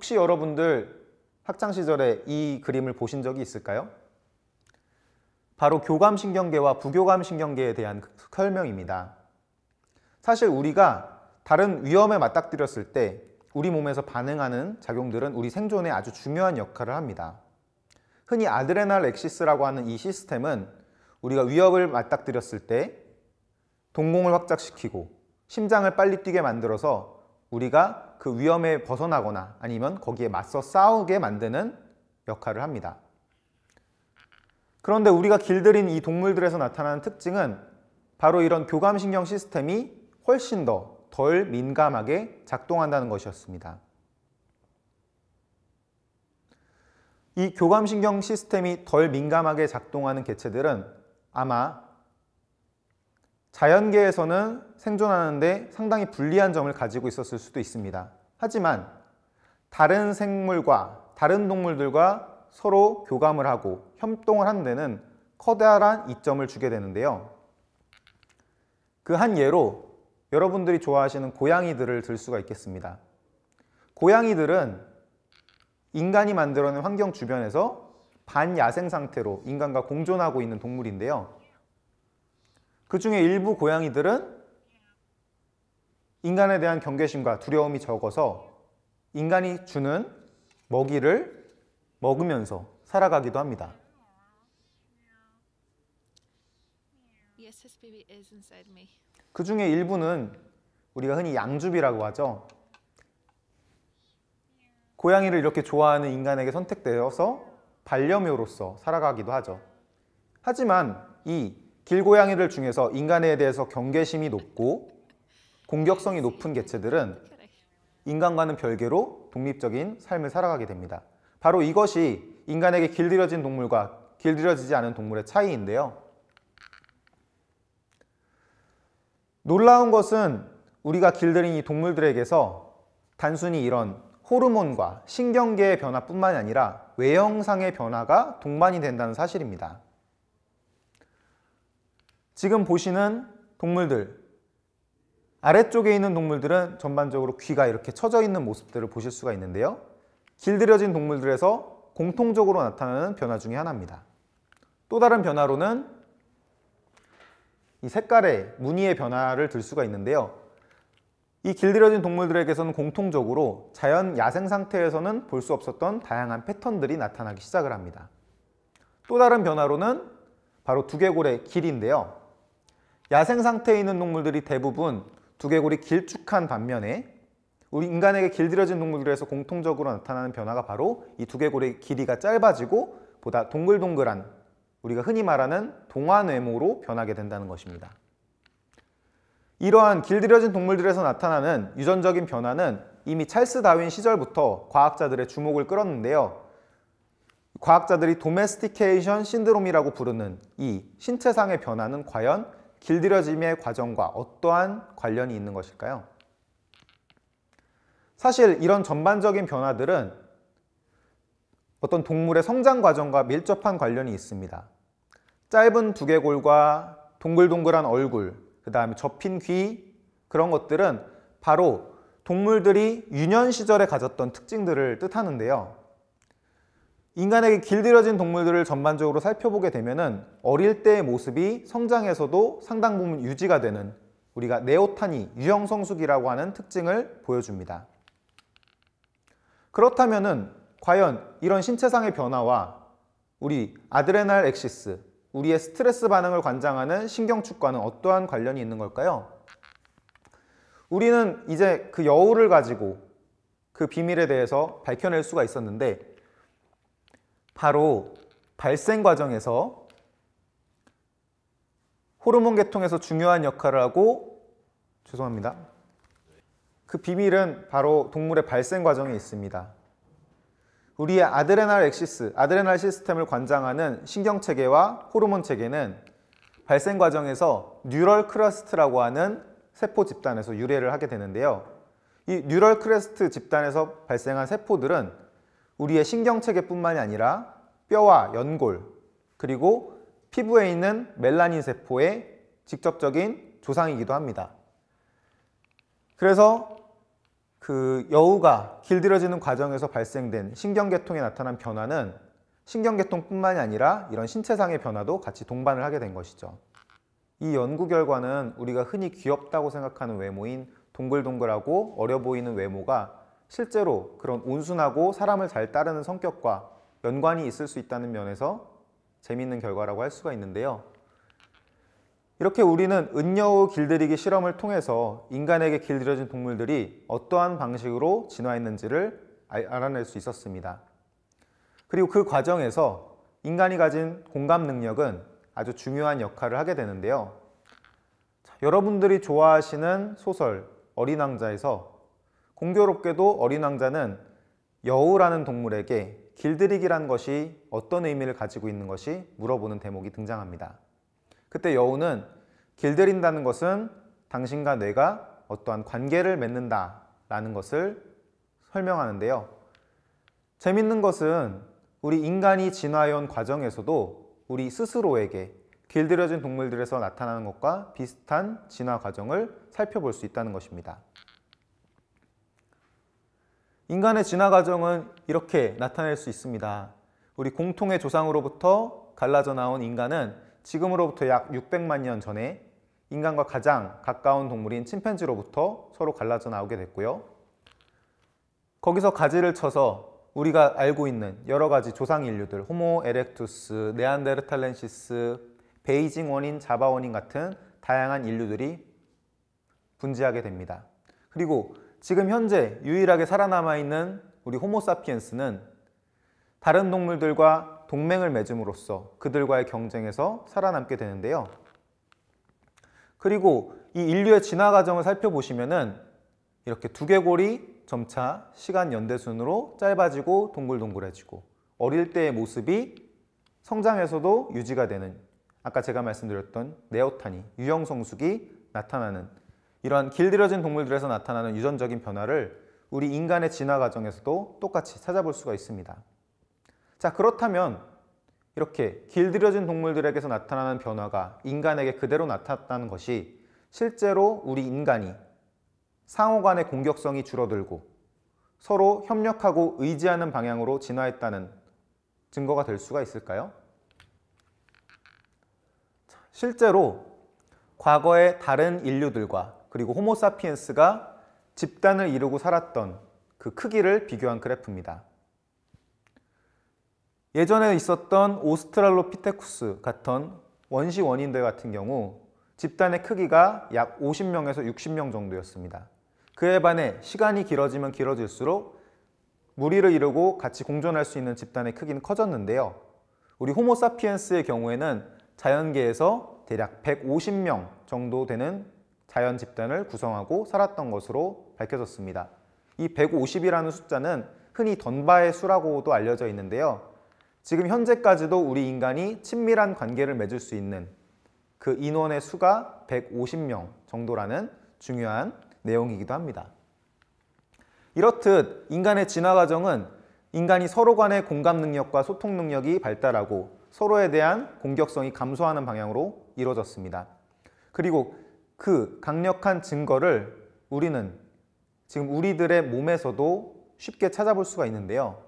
혹시 여러분들 학창 시절에 이 그림을 보신 적이 있을까요? 바로 교감신경계와 부교감신경계에 대한 그 설명입니다. 사실 우리가 다른 위험에 맞닥뜨렸을 때 우리 몸에서 반응하는 작용들은 우리 생존에 아주 중요한 역할을 합니다. 흔히 아드레날 엑시스라고 하는 이 시스템은 우리가 위협을 맞닥뜨렸을 때 동공을 확장시키고 심장을 빨리 뛰게 만들어서 우리가 그 위험에 벗어나거나 아니면 거기에 맞서 싸우게 만드는 역할을 합니다. 그런데 우리가 길들인 이 동물들에서 나타나는 특징은 바로 이런 교감신경 시스템이 훨씬 더 덜 민감하게 작동한다는 것이었습니다. 이 교감신경 시스템이 덜 민감하게 작동하는 개체들은 아마 자연계에서는 생존하는데 상당히 불리한 점을 가지고 있었을 수도 있습니다. 하지만 다른 생물과 다른 동물들과 서로 교감을 하고 협동을 하는 데는 커다란 이점을 주게 되는데요. 그 한 예로 여러분들이 좋아하시는 고양이들을 들 수가 있겠습니다. 고양이들은 인간이 만들어낸 환경 주변에서 반야생 상태로 인간과 공존하고 있는 동물인데요. 그 중에 일부 고양이들은 인간에 대한 경계심과 두려움이 적어서 인간이 주는 먹이를 먹으면서 살아가기도 합니다. 그 중에 일부는 우리가 흔히 양주비라고 하죠. 고양이를 이렇게 좋아하는 인간에게 선택되어서 반려묘로서 살아가기도 하죠. 하지만 이 길고양이들 중에서 인간에 대해서 경계심이 높고 공격성이 높은 개체들은 인간과는 별개로 독립적인 삶을 살아가게 됩니다. 바로 이것이 인간에게 길들여진 동물과 길들여지지 않은 동물의 차이인데요. 놀라운 것은 우리가 길들인 이 동물들에게서 단순히 이런 호르몬과 신경계의 변화뿐만 이 아니라 외형상의 변화가 동반이 된다는 사실입니다. 지금 보시는 동물들 아래쪽에 있는 동물들은 전반적으로 귀가 이렇게 처져 있는 모습들을 보실 수가 있는데요. 길들여진 동물들에서 공통적으로 나타나는 변화 중의 하나입니다. 또 다른 변화로는 이 색깔의 무늬의 변화를 들 수가 있는데요. 이 길들여진 동물들에게서는 공통적으로 자연 야생 상태에서는 볼 수 없었던 다양한 패턴들이 나타나기 시작을 합니다. 또 다른 변화로는 바로 두개골의 길인데요. 야생 상태에 있는 동물들이 대부분 두개골이 길쭉한 반면에 우리 인간에게 길들여진 동물들에서 공통적으로 나타나는 변화가 바로 이 두개골의 길이가 짧아지고 보다 동글동글한 우리가 흔히 말하는 동안외모로 변하게 된다는 것입니다. 이러한 길들여진 동물들에서 나타나는 유전적인 변화는 이미 찰스 다윈 시절부터 과학자들의 주목을 끌었는데요. 과학자들이 도메스티케이션 신드롬이라고 부르는 이 신체상의 변화는 과연 길들여짐의 과정과 어떠한 관련이 있는 것일까요? 사실 이런 전반적인 변화들은 어떤 동물의 성장 과정과 밀접한 관련이 있습니다. 짧은 두개골과 동글동글한 얼굴, 그 다음에 접힌 귀 그런 것들은 바로 동물들이 유년 시절에 가졌던 특징들을 뜻하는데요. 인간에게 길들여진 동물들을 전반적으로 살펴보게 되면은 어릴 때의 모습이 성장에서도 상당 부분 유지가 되는 우리가 네오타니 유형 성숙이라고 하는 특징을 보여줍니다. 그렇다면은 과연 이런 신체상의 변화와 우리 아드레날 엑시스, 우리의 스트레스 반응을 관장하는 신경축과는 어떠한 관련이 있는 걸까요? 우리는 이제 그 여우를 가지고 그 비밀에 대해서 밝혀낼 수가 있었는데 바로 발생 과정에서 호르몬 계통에서 중요한 역할을 하고 죄송합니다. 그 비밀은 바로 동물의 발생 과정에 있습니다. 우리의 아드레날 엑시스, 아드레날 시스템을 관장하는 신경 체계와 호르몬 체계는 발생 과정에서 뉴럴 크러스트라고 하는 세포 집단에서 유래를 하게 되는데요. 이 뉴럴 크레스트 집단에서 발생한 세포들은 우리의 신경체계뿐만이 아니라 뼈와 연골 그리고 피부에 있는 멜라닌 세포의 직접적인 조상이기도 합니다. 그래서 그 여우가 길들여지는 과정에서 발생된 신경계통에 나타난 변화는 신경계통뿐만이 아니라 이런 신체상의 변화도 같이 동반을 하게 된 것이죠. 이 연구 결과는 우리가 흔히 귀엽다고 생각하는 외모인 동글동글하고 어려 보이는 외모가 실제로 그런 온순하고 사람을 잘 따르는 성격과 연관이 있을 수 있다는 면에서 재미있는 결과라고 할 수가 있는데요. 이렇게 우리는 은여우 길들이기 실험을 통해서 인간에게 길들여진 동물들이 어떠한 방식으로 진화했는지를 알아낼 수 있었습니다. 그리고 그 과정에서 인간이 가진 공감 능력은 아주 중요한 역할을 하게 되는데요. 여러분들이 좋아하시는 소설 어린 왕자에서 공교롭게도 어린 왕자는 여우라는 동물에게 길들이기란 것이 어떤 의미를 가지고 있는 것이 물어보는 대목이 등장합니다. 그때 여우는 길들인다는 것은 당신과 내가 어떠한 관계를 맺는다 라는 것을 설명하는데요. 재밌는 것은 우리 인간이 진화해온 과정에서도 우리 스스로에게 길들여진 동물들에서 나타나는 것과 비슷한 진화 과정을 살펴볼 수 있다는 것입니다. 인간의 진화 과정은 이렇게 나타낼 수 있습니다. 우리 공통의 조상으로부터 갈라져 나온 인간은 지금으로부터 약 600만 년 전에 인간과 가장 가까운 동물인 침팬지로부터 서로 갈라져 나오게 됐고요. 거기서 가지를 쳐서 우리가 알고 있는 여러 가지 조상 인류들 호모 에렉투스, 네안데르탈렌시스, 베이징 원인, 자바 원인 같은 다양한 인류들이 분지하게 됩니다. 그리고 지금 현재 유일하게 살아남아 있는 우리 호모사피엔스는 다른 동물들과 동맹을 맺음으로써 그들과의 경쟁에서 살아남게 되는데요. 그리고 이 인류의 진화 과정을 살펴보시면은 이렇게 두개골이 점차 시간 연대순으로 짧아지고 동글동글해지고 어릴 때의 모습이 성장에서도 유지가 되는 아까 제가 말씀드렸던 네오타니 유형성숙이 나타나는 이러한 길들여진 동물들에서 나타나는 유전적인 변화를 우리 인간의 진화 과정에서도 똑같이 찾아볼 수가 있습니다. 자, 그렇다면 이렇게 길들여진 동물들에게서 나타나는 변화가 인간에게 그대로 나타났다는 것이 실제로 우리 인간이 상호 간의 공격성이 줄어들고 서로 협력하고 의지하는 방향으로 진화했다는 증거가 될 수가 있을까요? 실제로 과거의 다른 인류들과 그리고 호모사피엔스가 집단을 이루고 살았던 그 크기를 비교한 그래프입니다. 예전에 있었던 오스트랄로피테쿠스 같은 원시 원인들 같은 경우 집단의 크기가 약 50명에서 60명 정도였습니다. 그에 반해 시간이 길어지면 길어질수록 무리를 이루고 같이 공존할 수 있는 집단의 크기는 커졌는데요. 우리 호모사피엔스의 경우에는 자연계에서 대략 150명 정도 되는 자연 집단을 구성하고 살았던 것으로 밝혀졌습니다. 이 150이라는 숫자는 흔히 던바의 수라고도 알려져 있는데요. 지금 현재까지도 우리 인간이 친밀한 관계를 맺을 수 있는 그 인원의 수가 150명 정도라는 중요한 내용이기도 합니다. 이렇듯 인간의 진화 과정은 인간이 서로 간의 공감 능력과 소통 능력이 발달하고 서로에 대한 공격성이 감소하는 방향으로 이루어졌습니다. 그리고 그 강력한 증거를 우리는 지금 우리들의 몸에서도 쉽게 찾아볼 수가 있는데요.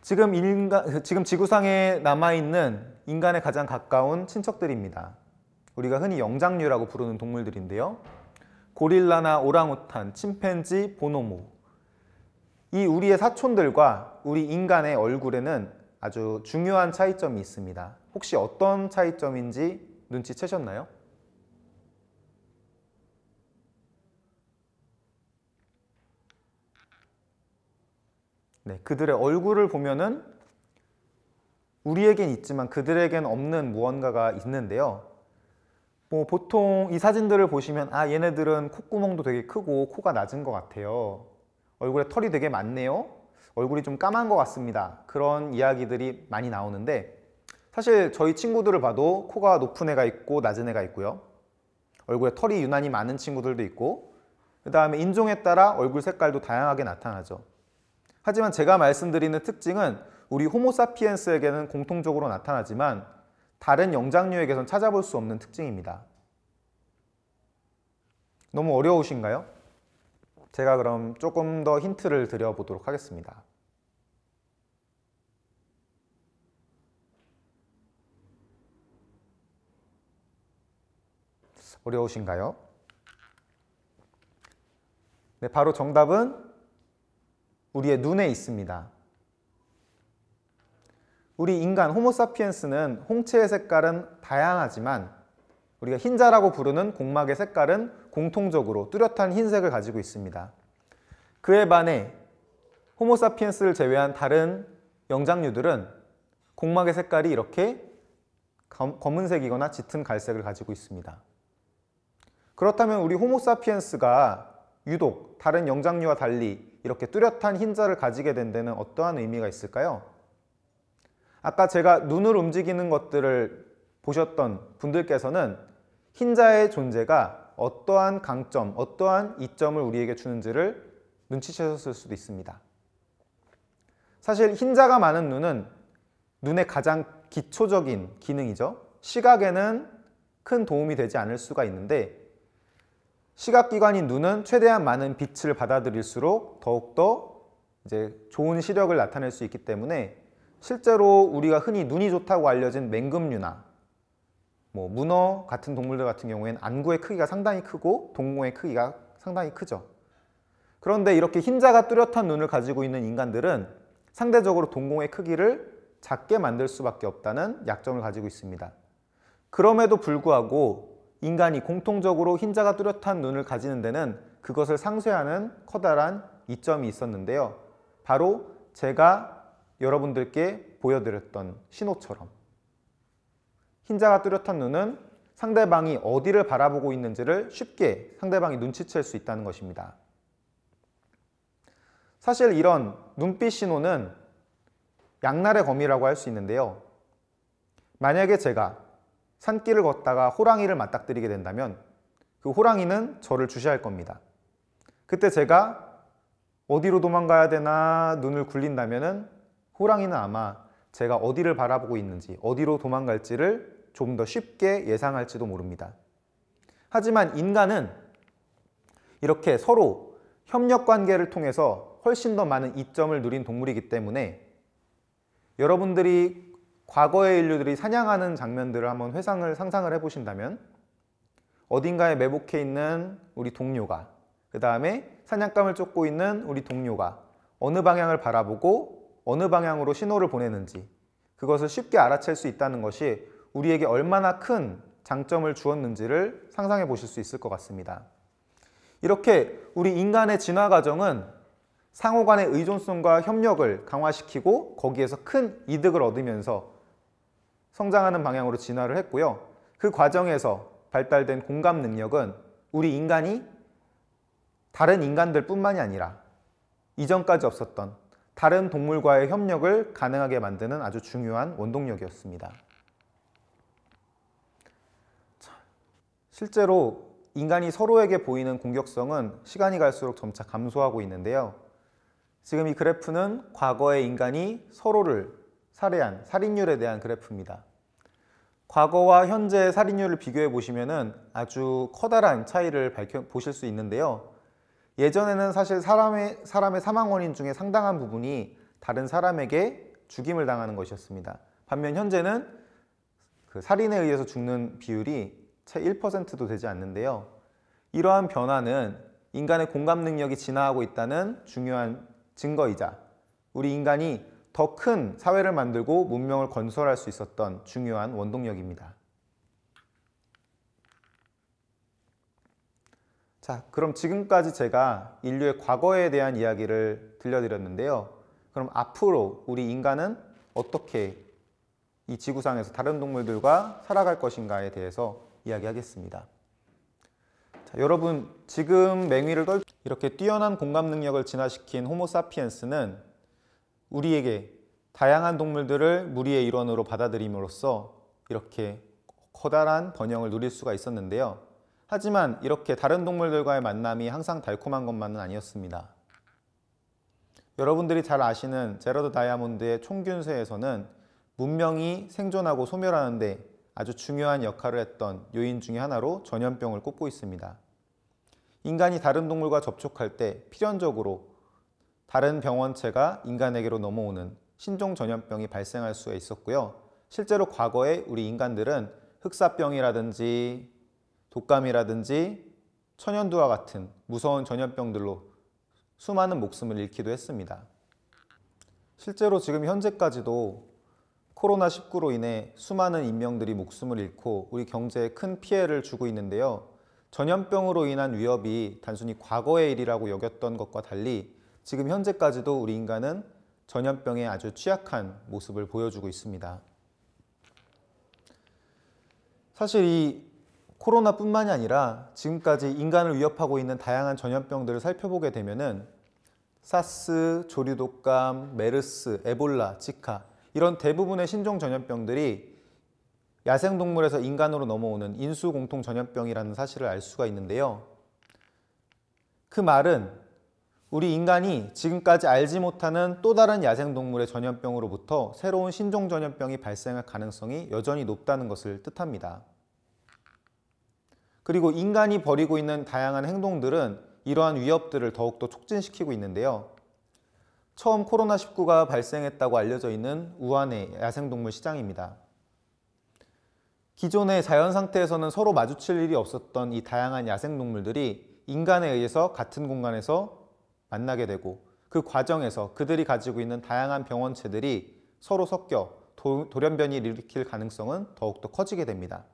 지금 인간, 지금 지구상에 남아있는 인간에 가장 가까운 친척들입니다. 우리가 흔히 영장류라고 부르는 동물들인데요. 고릴라나 오랑우탄, 침팬지, 보노모. 이 우리의 사촌들과 우리 인간의 얼굴에는 아주 중요한 차이점이 있습니다. 혹시 어떤 차이점인지 눈치채셨나요? 네, 그들의 얼굴을 보면은 우리에겐 있지만 그들에겐 없는 무언가가 있는데요. 뭐 보통 이 사진들을 보시면 아 얘네들은 콧구멍도 되게 크고 코가 낮은 것 같아요. 얼굴에 털이 되게 많네요. 얼굴이 좀 까만 것 같습니다. 그런 이야기들이 많이 나오는데 사실 저희 친구들을 봐도 코가 높은 애가 있고 낮은 애가 있고요. 얼굴에 털이 유난히 많은 친구들도 있고 그 다음에 인종에 따라 얼굴 색깔도 다양하게 나타나죠. 하지만 제가 말씀드리는 특징은 우리 호모사피엔스에게는 공통적으로 나타나지만 다른 영장류에게선 찾아볼 수 없는 특징입니다. 너무 어려우신가요? 제가 그럼 조금 더 힌트를 드려보도록 하겠습니다. 어려우신가요? 네, 바로 정답은 우리의 눈에 있습니다. 우리 인간 호모사피엔스는 홍채의 색깔은 다양하지만 우리가 흰자라고 부르는 공막의 색깔은 공통적으로 뚜렷한 흰색을 가지고 있습니다. 그에 반해 호모사피엔스를 제외한 다른 영장류들은 공막의 색깔이 이렇게 검은색이거나 짙은 갈색을 가지고 있습니다. 그렇다면 우리 호모사피엔스가 유독 다른 영장류와 달리 이렇게 뚜렷한 흰자를 가지게 된 데는 어떠한 의미가 있을까요? 아까 제가 눈을 움직이는 것들을 보셨던 분들께서는 흰자의 존재가 어떠한 강점, 어떠한 이점을 우리에게 주는지를 눈치채셨을 수도 있습니다. 사실 흰자가 많은 눈은 눈의 가장 기초적인 기능이죠. 시각에는 큰 도움이 되지 않을 수가 있는데 시각기관인 눈은 최대한 많은 빛을 받아들일수록 더욱더 이제 좋은 시력을 나타낼 수 있기 때문에 실제로 우리가 흔히 눈이 좋다고 알려진 맹금류나 뭐 문어 같은 동물들 같은 경우에는 안구의 크기가 상당히 크고 동공의 크기가 상당히 크죠. 그런데 이렇게 흰자가 뚜렷한 눈을 가지고 있는 인간들은 상대적으로 동공의 크기를 작게 만들 수밖에 없다는 약점을 가지고 있습니다. 그럼에도 불구하고 인간이 공통적으로 흰자가 뚜렷한 눈을 가지는 데는 그것을 상쇄하는 커다란 이점이 있었는데요. 바로 제가 여러분들께 보여드렸던 신호처럼 흰자가 뚜렷한 눈은 상대방이 어디를 바라보고 있는지를 쉽게 상대방이 눈치챌 수 있다는 것입니다. 사실 이런 눈빛 신호는 양날의 검이라고 할 수 있는데요. 만약에 제가 산길을 걷다가 호랑이를 맞닥뜨리게 된다면 그 호랑이는 저를 주시할 겁니다. 그때 제가 어디로 도망가야 되나 눈을 굴린다면 호랑이는 아마 제가 어디를 바라보고 있는지 어디로 도망갈지를 좀 더 쉽게 예상할지도 모릅니다. 하지만 인간은 이렇게 서로 협력 관계를 통해서 훨씬 더 많은 이점을 누린 동물이기 때문에 여러분들이 과거의 인류들이 사냥하는 장면들을 한번 회상을 상상을 해보신다면 어딘가에 매복해 있는 우리 동료가 그 다음에 사냥감을 쫓고 있는 우리 동료가 어느 방향을 바라보고 어느 방향으로 신호를 보내는지 그것을 쉽게 알아챌 수 있다는 것이 우리에게 얼마나 큰 장점을 주었는지를 상상해 보실 수 있을 것 같습니다. 이렇게 우리 인간의 진화 과정은 상호 간의 의존성과 협력을 강화시키고 거기에서 큰 이득을 얻으면서 성장하는 방향으로 진화를 했고요. 그 과정에서 발달된 공감 능력은 우리 인간이 다른 인간들 뿐만이 아니라 이전까지 없었던 다른 동물과의 협력을 가능하게 만드는 아주 중요한 원동력이었습니다. 실제로 인간이 서로에게 보이는 공격성은 시간이 갈수록 점차 감소하고 있는데요. 지금 이 그래프는 과거의 인간이 서로를 살해한 살인율에 대한 그래프입니다. 과거와 현재의 살인율을 비교해 보시면 아주 커다란 차이를 밝혀 보실 수 있는데요. 예전에는 사실 사람의, 사람의 사망 원인 중에 상당한 부분이 다른 사람에게 죽임을 당하는 것이었습니다. 반면 현재는 그 살인에 의해서 죽는 비율이 채 1%도 되지 않는데요. 이러한 변화는 인간의 공감 능력이 진화하고 있다는 중요한 증거이자 우리 인간이 더큰 사회를 만들고 문명을 건설할 수 있었던 중요한 원동력입니다. 자, 그럼 지금까지 제가 인류의 과거에 대한 이야기를 들려드렸는데요. 그럼 앞으로 우리 인간은 어떻게 이 지구상에서 다른 동물들과 살아갈 것인가에 대해서 이야기하겠습니다. 자, 여러분 지금 맹위를 떨 이렇게 뛰어난 공감 능력을 진화시킨 호모사피엔스는 우리에게 다양한 동물들을 무리의 일원으로 받아들임으로써 이렇게 커다란 번영을 누릴 수가 있었는데요. 하지만 이렇게 다른 동물들과의 만남이 항상 달콤한 것만은 아니었습니다. 여러분들이 잘 아시는 제러드 다이아몬드의 총균쇠에서는 문명이 생존하고 소멸하는데 아주 중요한 역할을 했던 요인 중의 하나로 전염병을 꼽고 있습니다. 인간이 다른 동물과 접촉할 때 필연적으로 다른 병원체가 인간에게로 넘어오는 신종 전염병이 발생할 수 있었고요. 실제로 과거에 우리 인간들은 흑사병이라든지 독감이라든지 천연두와 같은 무서운 전염병들로 수많은 목숨을 잃기도 했습니다. 실제로 지금 현재까지도 코로나19로 인해 수많은 인명들이 목숨을 잃고 우리 경제에 큰 피해를 주고 있는데요. 전염병으로 인한 위협이 단순히 과거의 일이라고 여겼던 것과 달리 지금 현재까지도 우리 인간은 전염병에 아주 취약한 모습을 보여주고 있습니다. 사실 이 코로나뿐만이 아니라 지금까지 인간을 위협하고 있는 다양한 전염병들을 살펴보게 되면은 사스, 조류독감, 메르스, 에볼라, 지카 이런 대부분의 신종 전염병들이 야생동물에서 인간으로 넘어오는 인수공통 전염병이라는 사실을 알 수가 있는데요. 그 말은 우리 인간이 지금까지 알지 못하는 또 다른 야생동물의 전염병으로부터 새로운 신종 전염병이 발생할 가능성이 여전히 높다는 것을 뜻합니다. 그리고 인간이 벌이고 있는 다양한 행동들은 이러한 위협들을 더욱더 촉진시키고 있는데요. 처음 코로나19가 발생했다고 알려져 있는 우한의 야생동물 시장입니다. 기존의 자연 상태에서는 서로 마주칠 일이 없었던 이 다양한 야생동물들이 인간에 의해서 같은 공간에서 만나게 되고 그 과정에서 그들이 가지고 있는 다양한 병원체들이 서로 섞여 도, 돌연변이를 일으킬 가능성은 더욱더 커지게 됩니다.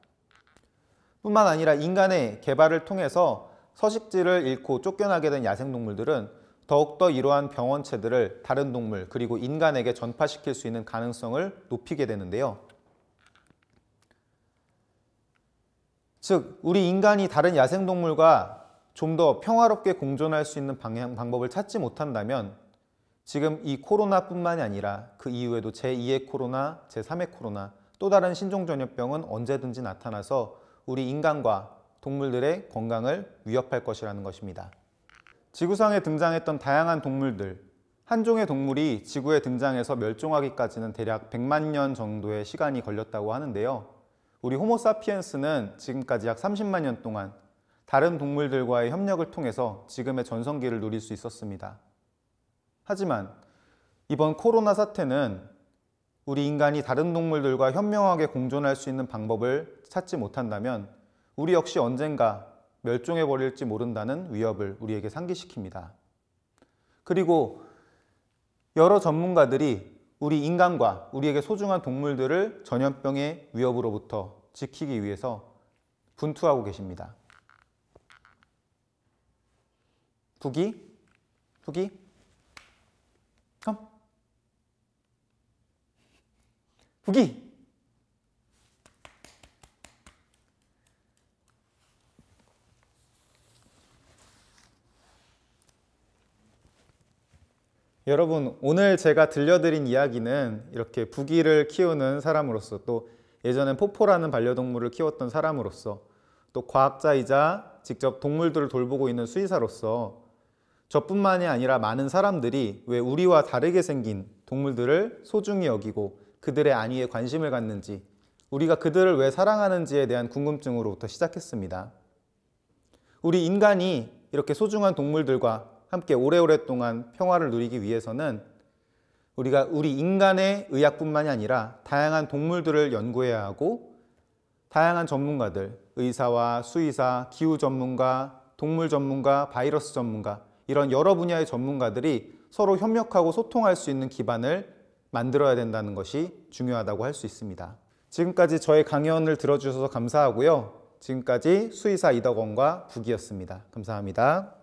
뿐만 아니라 인간의 개발을 통해서 서식지를 잃고 쫓겨나게 된 야생동물들은 더욱더 이러한 병원체들을 다른 동물 그리고 인간에게 전파시킬 수 있는 가능성을 높이게 되는데요. 즉, 우리 인간이 다른 야생동물과 좀더 평화롭게 공존할 수 있는 방향, 방법을 찾지 못한다면 지금 이 코로나뿐만이 아니라 그 이후에도 제2의 코로나, 제3의 코로나 또 다른 신종 전염병은 언제든지 나타나서 우리 인간과 동물들의 건강을 위협할 것이라는 것입니다. 지구상에 등장했던 다양한 동물들, 한 종의 동물이 지구에 등장해서 멸종하기까지는 대략 100만 년 정도의 시간이 걸렸다고 하는데요. 우리 호모사피엔스는 지금까지 약 30만 년 동안 다른 동물들과의 협력을 통해서 지금의 전성기를 누릴 수 있었습니다. 하지만 이번 코로나 사태는 우리 인간이 다른 동물들과 현명하게 공존할 수 있는 방법을 찾지 못한다면 우리 역시 언젠가 멸종해버릴지 모른다는 위협을 우리에게 상기시킵니다. 그리고 여러 전문가들이 우리 인간과 우리에게 소중한 동물들을 전염병의 위협으로부터 지키기 위해서 분투하고 계십니다. 북이 북이 컴 북이 여러분 오늘 제가 들려드린 이야기는 이렇게 부기를 키우는 사람으로서 또 예전엔 포포라는 반려동물을 키웠던 사람으로서 또 과학자이자 직접 동물들을 돌보고 있는 수의사로서 저뿐만이 아니라 많은 사람들이 왜 우리와 다르게 생긴 동물들을 소중히 여기고 그들의 안위에 관심을 갖는지 우리가 그들을 왜 사랑하는지에 대한 궁금증으로부터 시작했습니다. 우리 인간이 이렇게 소중한 동물들과 함께 오래오래 동안 평화를 누리기 위해서는 우리가 우리 인간의 의학뿐만이 아니라 다양한 동물들을 연구해야 하고 다양한 전문가들, 의사와 수의사, 기후 전문가, 동물 전문가, 바이러스 전문가 이런 여러 분야의 전문가들이 서로 협력하고 소통할 수 있는 기반을 만들어야 된다는 것이 중요하다고 할 수 있습니다. 지금까지 저의 강연을 들어주셔서 감사하고요. 지금까지 수의사 이덕원과 북이었습니다. 감사합니다.